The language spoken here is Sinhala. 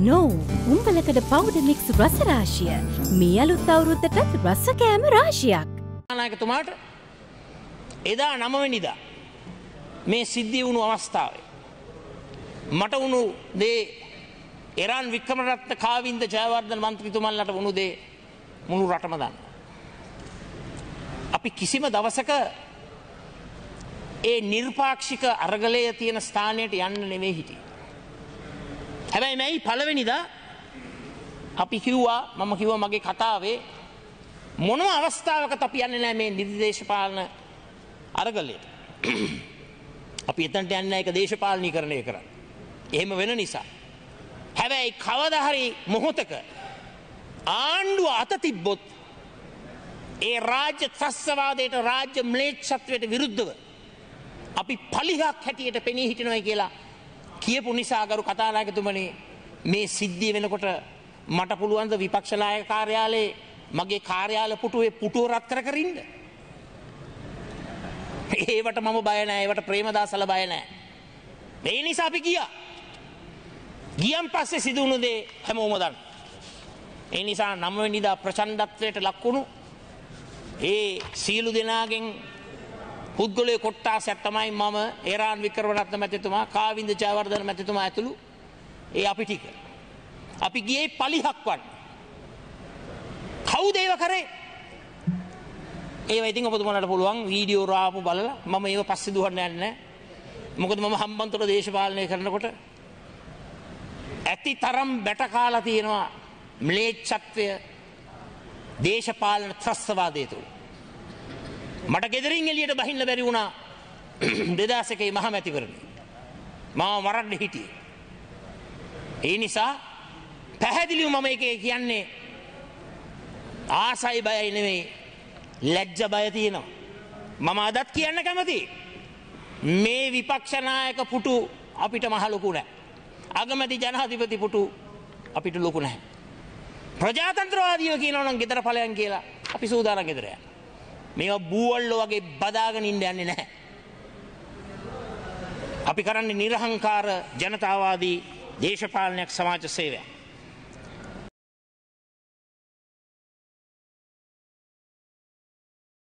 නෝ උම්බලකඩ පෞඩ මික්ස් රසරාශිය මේ අලුත් අවුරුද්ධටත් රස කෑම රාශියක්. නායකතුමාට එදා නමවෙනිදා මේ සිද්ධිය වුණු අවස්ථාවේ. මට වුණු දේ එරන් වික්‍රමරත්න කාවින්ද ජයවර්ධන මන්ත්‍රීතුමන්ලට වුණු දේ මුළු රටම දන්න. අපි කිසිම දවසක ඒ නිර්පාක්ෂික අරගලය තියෙන ස්ථානයට යන්න නෙමේ හිටියේ. හැබැයි මෑයි පළවෙනිදා අපි කිව්වා මම කිව්වා මගේ කතාවේ මොනම අවස්ථාවකත් අපි යන්නේ නැහැ මේ නිර්දේශපාලන අරගලයට. අපි එතනට යන්නේ නැහැ ඒක දේශපාලනීකරණය කරන්න. එහෙම වෙන නිසා. හැබැයි කවදා හරි මොහොතක ආණ්ඩුව අත තිබ්බොත් ඒ රාජ්‍ය ත්‍රස්වාදයට රාජ්‍ය ම්ලේච්ඡත්වයට විරුද්ධව අපි පලිහක් හැටියට පෙනී හිටිනවා කියලා කියපු නිසා ගරු කතානායකතුමනි මේ සිද්ධිය වෙනකොට මට පුළුවන් ද විපක්ෂ නායක කාර්යාලයේ මගේ කාර්යාල පුටුවේ පුටුව රත් කර කර ඉන්න. ඒවට මම බය නැහැ. ඒවට ප්‍රේමදාසල බය නැහැ. ඒ නිසා අපි ගියා. ගියන් පස්සේ සිදු වුණු දේ හැමෝම දන්න. ඒ නිසා 9 වෙනිදා ප්‍රචණ්ඩත්වයට ලක් වුණු ඒ සීලු දෙනාගෙන් පුද්ගලයේ කොට්ටාසයක් තමයි මම ඒරාන් වික්‍රමරත්න මැතිතුමා කාවින්ද ජයවර්ධන මැතිතුමා ඇතුළු ඒ අපි ටික. අපි ගියේ පලිහක් වන්. කවුද ඒව කරේ? ඒව ඉතින් ඔබතුමාලට පුළුවන් වීඩියෝ රාමු බලලා මම ඒව පස්සේ දුවන්න යන්නේ නැහැ. මොකද මම හම්බන්තොට දේශපාලනය කරනකොට ඇති තරම් බැට කාලා තියෙනවා ම්ලේච්ඡත්වය දේශපාලන ත්‍රස්තවාදය තුළ. මට ගෙදරින් එළියට බහින්න බැරි වුණා 2001 මහමැතිවරණේ. මම මරන්න හිටියේ. ඒ නිසා පැහැදිලිව මම එකේ කියන්නේ ආසයි බයයි නෙමෙයි ලැජ්ජ බය තියෙනවා. මම අදත් කියන්න කැමතියි. මේ විපක්ෂ නායක පුටු අපිට මහ ලොකු නැහැ. අගමැති ජනාධිපති පුටු අපිට ලොකු නැහැ. ප්‍රජාතන්ත්‍රවාදීව කියනවනම් ගෙදර ඵලයන් කියලා අපි සූදානම් ගෙදර යන්න. මේවා බූවල්ලෝ වගේ බදාගෙන ඉන්න යන්නේ නැහැ. අපි කරන්නේ නිර්හංකාර ජනතාවාදී දේශපාලනයක් සමාජ සේවයක්.